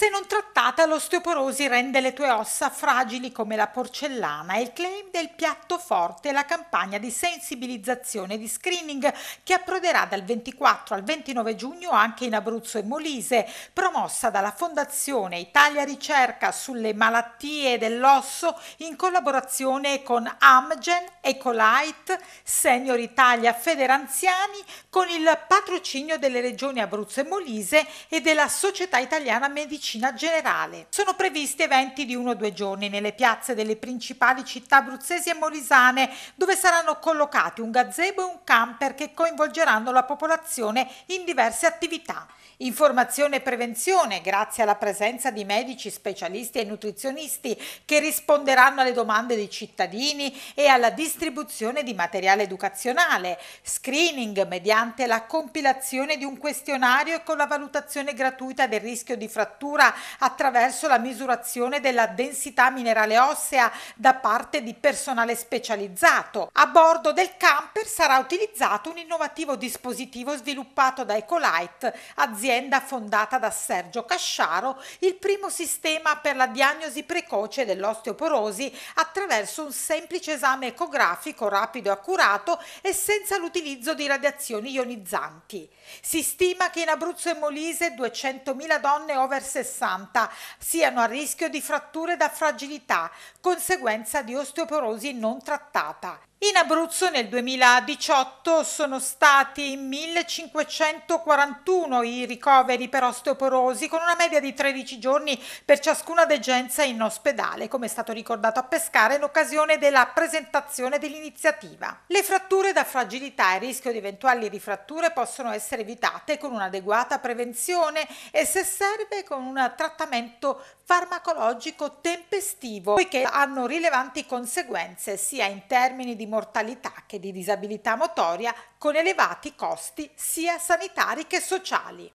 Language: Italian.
Se non trattata, l'osteoporosi rende le tue ossa fragili come la porcellana. È il claim del piatto forte e la campagna di sensibilizzazione e di screening che approderà dal 24 al 29 giugno anche in Abruzzo e Molise, promossa dalla Fondazione Italia Ricerca sulle malattie dell'osso in collaborazione con Amgen, Ecolite, Senior Italia Federanziani, con il patrocinio delle regioni Abruzzo e Molise e della Società Italiana Medicina medicina generale. Sono previsti eventi di uno o due giorni nelle piazze delle principali città abruzzesi e molisane, dove saranno collocati un gazebo e un camper che coinvolgeranno la popolazione in diverse attività. Informazione e prevenzione, grazie alla presenza di medici, specialisti e nutrizionisti che risponderanno alle domande dei cittadini e alla distribuzione di materiale educazionale. Screening mediante la compilazione di un questionario e con la valutazione gratuita del rischio di frattura misura attraverso la misurazione della densità minerale ossea da parte di personale specializzato. A bordo del camper sarà utilizzato un innovativo dispositivo sviluppato da Ecolite, azienda fondata da Sergio Casciaro, il primo sistema per la diagnosi precoce dell'osteoporosi attraverso un semplice esame ecografico rapido e accurato e senza l'utilizzo di radiazioni ionizzanti. Si stima che in Abruzzo e Molise 200.000 donne over 60 60 siano a rischio di fratture da fragilità, conseguenza di osteoporosi non trattata. In Abruzzo nel 2018 sono stati 1541 i ricoveri per osteoporosi con una media di 13 giorni per ciascuna degenza in ospedale, come è stato ricordato a Pescara in occasione della presentazione dell'iniziativa. Le fratture da fragilità e rischio di eventuali rifratture possono essere evitate con un'adeguata prevenzione e se serve con un trattamento farmacologico tempestivo, poiché hanno rilevanti conseguenze sia in termini di mortalità che di disabilità motoria con elevati costi sia sanitari che sociali.